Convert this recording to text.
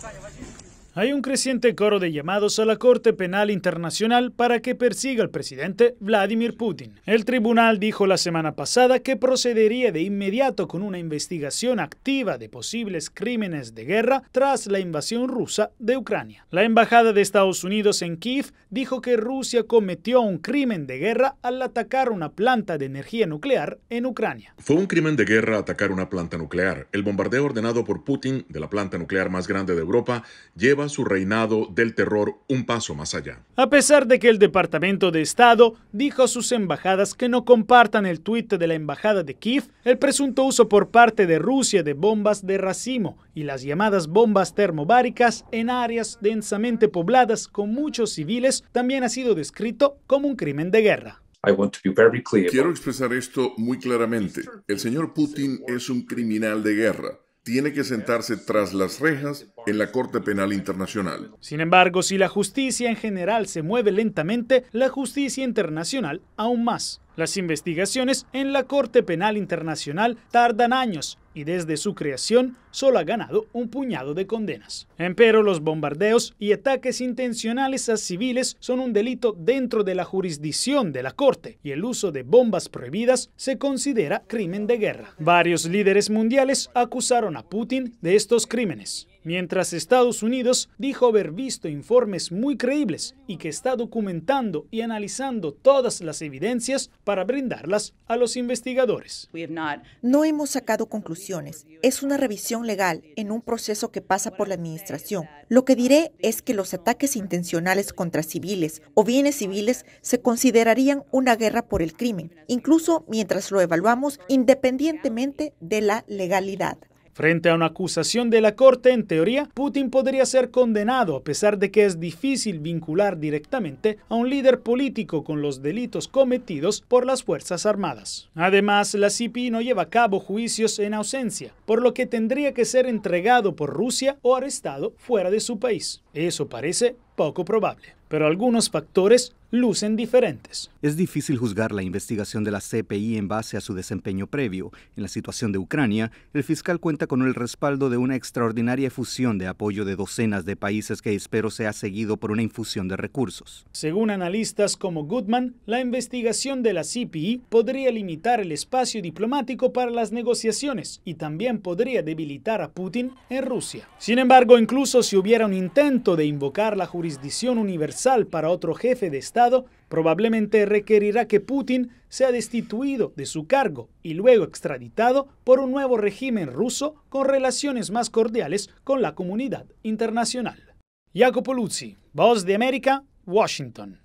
快点回去。Hay un creciente coro de llamados a la Corte Penal Internacional para que persiga al presidente Vladimir Putin. El tribunal dijo la semana pasada que procedería de inmediato con una investigación activa de posibles crímenes de guerra tras la invasión rusa de Ucrania. La embajada de Estados Unidos en Kiev dijo que Rusia cometió un crimen de guerra al atacar una planta de energía nuclear en Ucrania. Fue un crimen de guerra atacar una planta nuclear. El bombardeo ordenado por Putin de la planta nuclear más grande de Europa lleva su reinado del terror un paso más allá. A pesar de que el Departamento de Estado dijo a sus embajadas que no compartan el tuit de la embajada de Kiev, el presunto uso por parte de Rusia de bombas de racimo y las llamadas bombas termobáricas en áreas densamente pobladas con muchos civiles también ha sido descrito como un crimen de guerra. Quiero expresar esto muy claramente. El señor Putin es un criminal de guerra. Tiene que sentarse tras las rejas en la Corte Penal Internacional. Sin embargo, si la justicia en general se mueve lentamente, la justicia internacional aún más. Las investigaciones en la Corte Penal Internacional tardan años y desde su creación solo ha ganado un puñado de condenas. Empero los bombardeos y ataques intencionales a civiles son un delito dentro de la jurisdicción de la Corte y el uso de bombas prohibidas se considera crimen de guerra. Varios líderes mundiales acusaron a Putin de estos crímenes mientras Estados Unidos dijo haber visto informes muy creíbles y que está documentando y analizando todas las evidencias para brindarlas a los investigadores. No hemos sacado conclusiones. Es una revisión legal en un proceso que pasa por la administración. Lo que diré es que los ataques intencionales contra civiles o bienes civiles se considerarían una guerra por el crimen, incluso mientras lo evaluamos independientemente de la legalidad. Frente a una acusación de la Corte, en teoría, Putin podría ser condenado, a pesar de que es difícil vincular directamente a un líder político con los delitos cometidos por las Fuerzas Armadas. Además, la CPI no lleva a cabo juicios en ausencia, por lo que tendría que ser entregado por Rusia o arrestado fuera de su país. Eso parece poco probable, pero algunos factores lucen diferentes. Es difícil juzgar la investigación de la CPI en base a su desempeño previo. En la situación de Ucrania, el fiscal cuenta con el respaldo de una extraordinaria fusión de apoyo de docenas de países que espero sea seguido por una infusión de recursos. Según analistas como Goodman, la investigación de la CPI podría limitar el espacio diplomático para las negociaciones y también podría debilitar a Putin en Rusia. Sin embargo, incluso si hubiera un intento de invocar la jurisdicción universal para otro jefe de Estado probablemente requerirá que Putin sea destituido de su cargo y luego extraditado por un nuevo régimen ruso con relaciones más cordiales con la comunidad internacional. Voz de América, Washington.